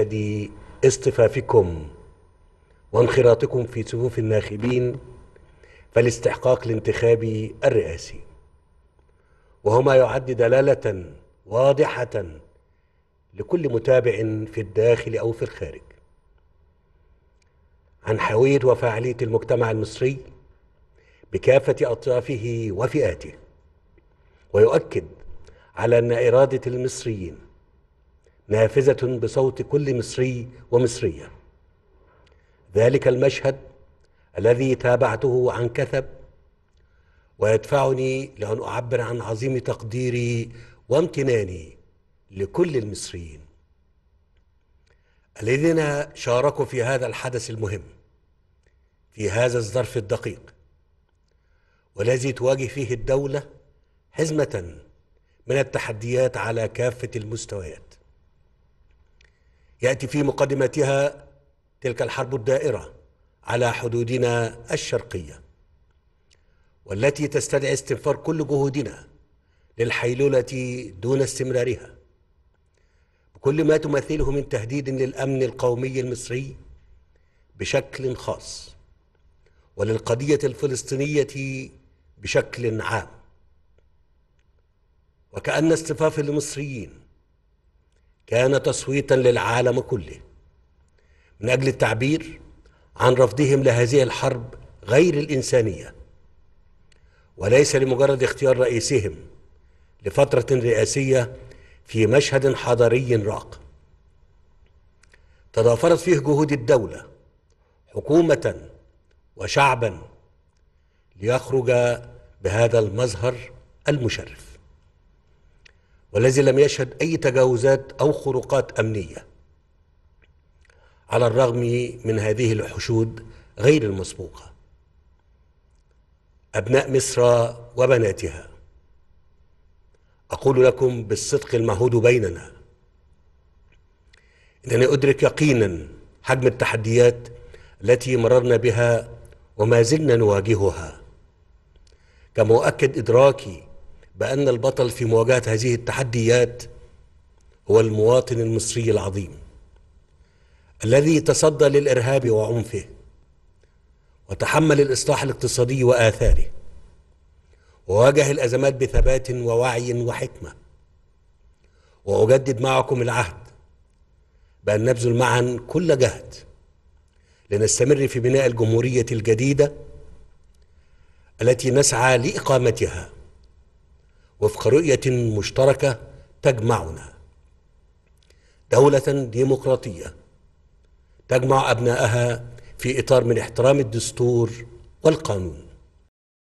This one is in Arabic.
مشهد اصطفافكم وانخراطكم في صفوف الناخبين فالاستحقاق الانتخابي الرئاسي وهما يعد دلالة واضحة لكل متابع في الداخل أو في الخارج عن حوية وفاعلية المجتمع المصري بكافة أطرافه وفئاته ويؤكد على أن إرادة المصريين نافذة بصوت كل مصري ومصرية ذلك المشهد الذي تابعته عن كثب ويدفعني لأن أعبر عن عظيم تقديري وامتناني لكل المصريين الذين شاركوا في هذا الحدث المهم في هذا الظرف الدقيق والذي تواجه فيه الدولة حزمة من التحديات على كافة المستويات ياتي في مقدمتها تلك الحرب الدائره على حدودنا الشرقيه والتي تستدعي استنفار كل جهودنا للحيلوله دون استمرارها بكل ما تمثله من تهديد للامن القومي المصري بشكل خاص وللقضيه الفلسطينيه بشكل عام وكأن اصطفاف المصريين كان تصويتا للعالم كله من اجل التعبير عن رفضهم لهذه الحرب غير الانسانيه وليس لمجرد اختيار رئيسهم لفتره رئاسيه في مشهد حضاري راق تضافرت فيه جهود الدوله حكومه وشعبا ليخرج بهذا المظهر المشرف والذي لم يشهد أي تجاوزات أو خروقات أمنية على الرغم من هذه الحشود غير المسبوقة أبناء مصر وبناتها أقول لكم بالصدق المعهود بيننا إنني أدرك يقينا حجم التحديات التي مررنا بها وما زلنا نواجهها كما أؤكد إدراكي بأن البطل في مواجهة هذه التحديات هو المواطن المصري العظيم الذي تصدى للإرهاب وعنفه وتحمل الإصلاح الاقتصادي وآثاره وواجه الأزمات بثبات ووعي وحكمة وأجدد معكم العهد بأن نبذل معا كل جهد لنستمر في بناء الجمهورية الجديدة التي نسعى لإقامتها وفق رؤية مشتركة تجمعنا دولة ديمقراطية تجمع أبنائها في إطار من احترام الدستور والقانون